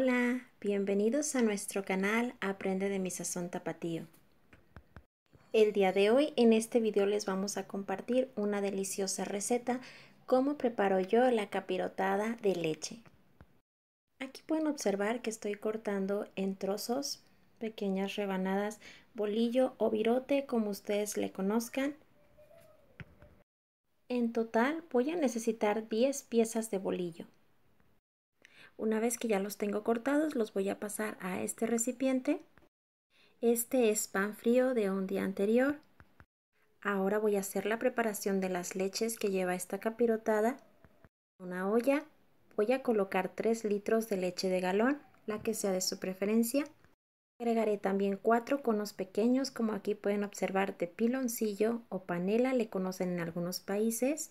Hola, bienvenidos a nuestro canal Aprende de mi sazón tapatío. El día de hoy en este video les vamos a compartir una deliciosa receta cómo preparo yo la capirotada de leche. Aquí pueden observar que estoy cortando en trozos, pequeñas rebanadas, bolillo o virote como ustedes le conozcan. En total voy a necesitar 10 piezas de bolillo. Una vez que ya los tengo cortados, los voy a pasar a este recipiente. Este es pan frío de un día anterior. Ahora voy a hacer la preparación de las leches que lleva esta capirotada. una olla voy a colocar 3 litros de leche de galón, la que sea de su preferencia. Agregaré también 4 conos pequeños, como aquí pueden observar, de piloncillo o panela, le conocen en algunos países,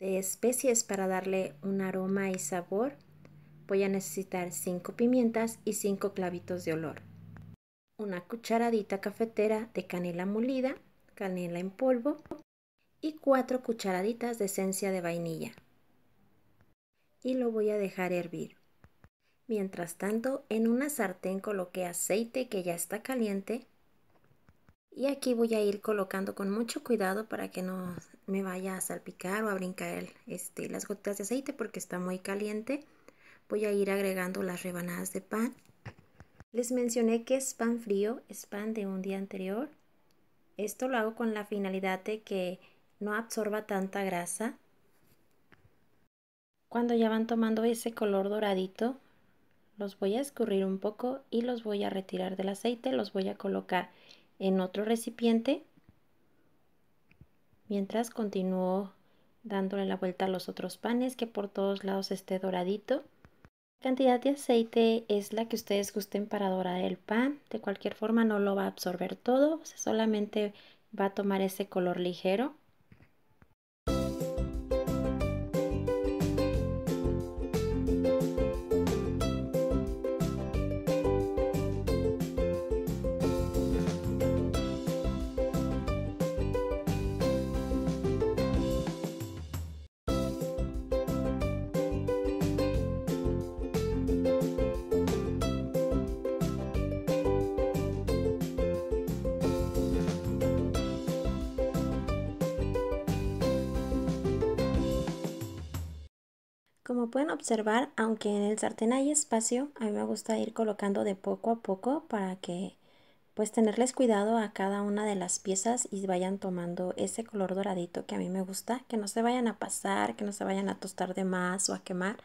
de especies para darle un aroma y sabor Voy a necesitar 5 pimientas y 5 clavitos de olor. Una cucharadita cafetera de canela molida, canela en polvo y 4 cucharaditas de esencia de vainilla. Y lo voy a dejar hervir. Mientras tanto, en una sartén coloqué aceite que ya está caliente y aquí voy a ir colocando con mucho cuidado para que no me vaya a salpicar o a brincar este, las gotas de aceite porque está muy caliente. Voy a ir agregando las rebanadas de pan. Les mencioné que es pan frío, es pan de un día anterior. Esto lo hago con la finalidad de que no absorba tanta grasa. Cuando ya van tomando ese color doradito, los voy a escurrir un poco y los voy a retirar del aceite, los voy a colocar en otro recipiente mientras continúo dándole la vuelta a los otros panes que por todos lados esté doradito cantidad de aceite es la que ustedes gusten para dorar el pan. De cualquier forma no lo va a absorber todo, solamente va a tomar ese color ligero. Como pueden observar, aunque en el sartén hay espacio, a mí me gusta ir colocando de poco a poco para que pues tenerles cuidado a cada una de las piezas y vayan tomando ese color doradito que a mí me gusta, que no se vayan a pasar, que no se vayan a tostar de más o a quemar,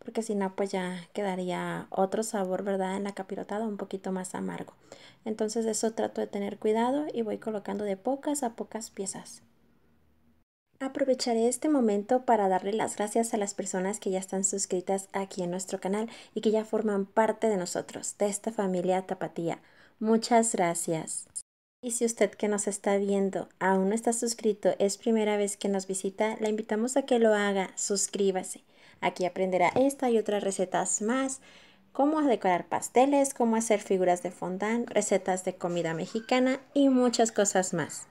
porque si no pues ya quedaría otro sabor, ¿verdad? En la capirotada un poquito más amargo. Entonces eso trato de tener cuidado y voy colocando de pocas a pocas piezas. Aprovecharé este momento para darle las gracias a las personas que ya están suscritas aquí en nuestro canal y que ya forman parte de nosotros, de esta familia tapatía. Muchas gracias. Y si usted que nos está viendo aún no está suscrito, es primera vez que nos visita, la invitamos a que lo haga, suscríbase. Aquí aprenderá esta y otras recetas más, cómo decorar pasteles, cómo hacer figuras de fondant, recetas de comida mexicana y muchas cosas más.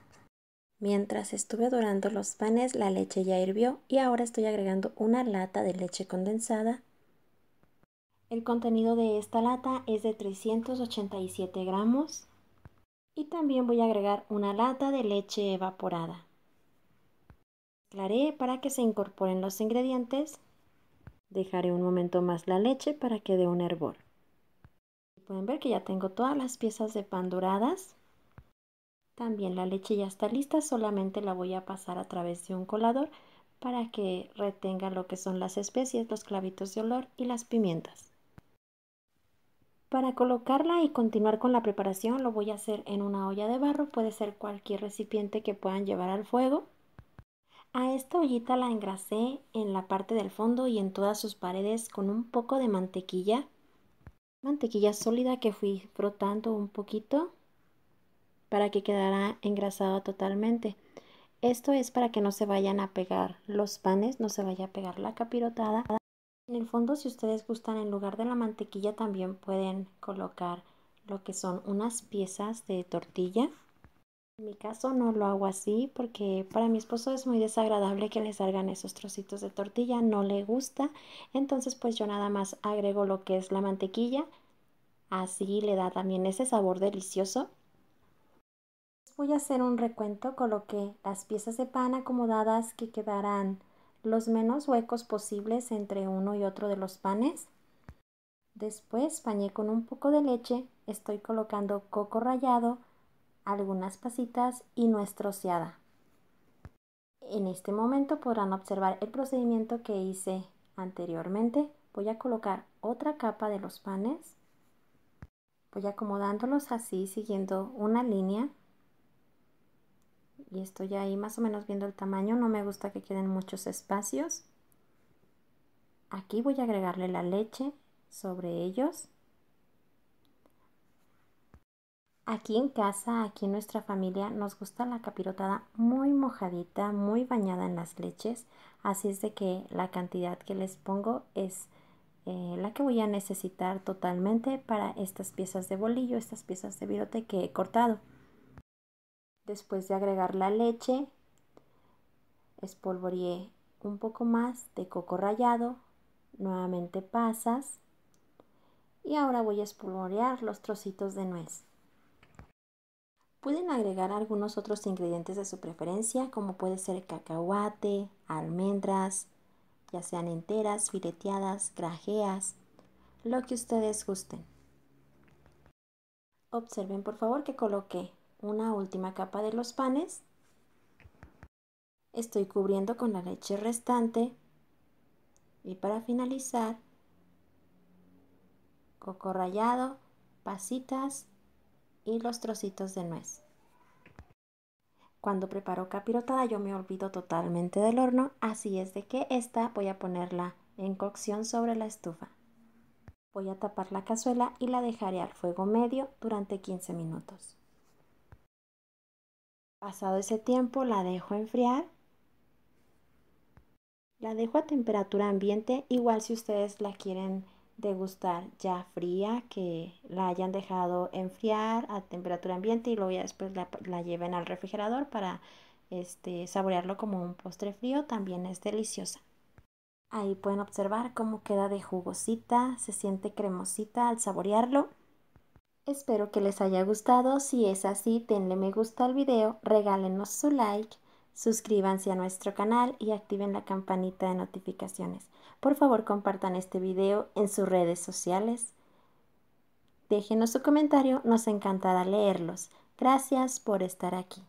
Mientras estuve dorando los panes, la leche ya hirvió y ahora estoy agregando una lata de leche condensada. El contenido de esta lata es de 387 gramos. Y también voy a agregar una lata de leche evaporada. Mezclaré para que se incorporen los ingredientes. Dejaré un momento más la leche para que dé un hervor. Pueden ver que ya tengo todas las piezas de pan doradas. También la leche ya está lista, solamente la voy a pasar a través de un colador para que retenga lo que son las especies, los clavitos de olor y las pimientas. Para colocarla y continuar con la preparación lo voy a hacer en una olla de barro, puede ser cualquier recipiente que puedan llevar al fuego. A esta ollita la engrasé en la parte del fondo y en todas sus paredes con un poco de mantequilla, mantequilla sólida que fui frotando un poquito para que quedara engrasado totalmente. Esto es para que no se vayan a pegar los panes, no se vaya a pegar la capirotada. En el fondo, si ustedes gustan, en lugar de la mantequilla también pueden colocar lo que son unas piezas de tortilla. En mi caso no lo hago así porque para mi esposo es muy desagradable que le salgan esos trocitos de tortilla, no le gusta. Entonces pues yo nada más agrego lo que es la mantequilla. Así le da también ese sabor delicioso voy a hacer un recuento. Coloqué las piezas de pan acomodadas que quedarán los menos huecos posibles entre uno y otro de los panes. Después pañé con un poco de leche. Estoy colocando coco rallado, algunas pasitas y nuez troceada. En este momento podrán observar el procedimiento que hice anteriormente. Voy a colocar otra capa de los panes. Voy acomodándolos así siguiendo una línea y estoy ahí más o menos viendo el tamaño, no me gusta que queden muchos espacios. Aquí voy a agregarle la leche sobre ellos. Aquí en casa, aquí en nuestra familia, nos gusta la capirotada muy mojadita, muy bañada en las leches. Así es de que la cantidad que les pongo es eh, la que voy a necesitar totalmente para estas piezas de bolillo, estas piezas de virote que he cortado. Después de agregar la leche, espolvoreé un poco más de coco rallado, nuevamente pasas y ahora voy a espolvorear los trocitos de nuez. Pueden agregar algunos otros ingredientes de su preferencia, como puede ser cacahuate, almendras, ya sean enteras, fileteadas, grajeas, lo que ustedes gusten. Observen por favor que coloqué una última capa de los panes. Estoy cubriendo con la leche restante. Y para finalizar, coco rallado, pasitas y los trocitos de nuez. Cuando preparo capirotada yo me olvido totalmente del horno, así es de que esta voy a ponerla en cocción sobre la estufa. Voy a tapar la cazuela y la dejaré al fuego medio durante 15 minutos. Pasado ese tiempo la dejo enfriar. La dejo a temperatura ambiente, igual si ustedes la quieren degustar ya fría, que la hayan dejado enfriar a temperatura ambiente y luego ya después la, lleven al refrigerador para este, saborearlo como un postre frío, también es deliciosa. Ahí pueden observar cómo queda de jugosita, se siente cremosita al saborearlo. Espero que les haya gustado, si es así denle me gusta al video, regálenos su like, suscríbanse a nuestro canal y activen la campanita de notificaciones. Por favor compartan este video en sus redes sociales. Déjenos su comentario, nos encantará leerlos. Gracias por estar aquí.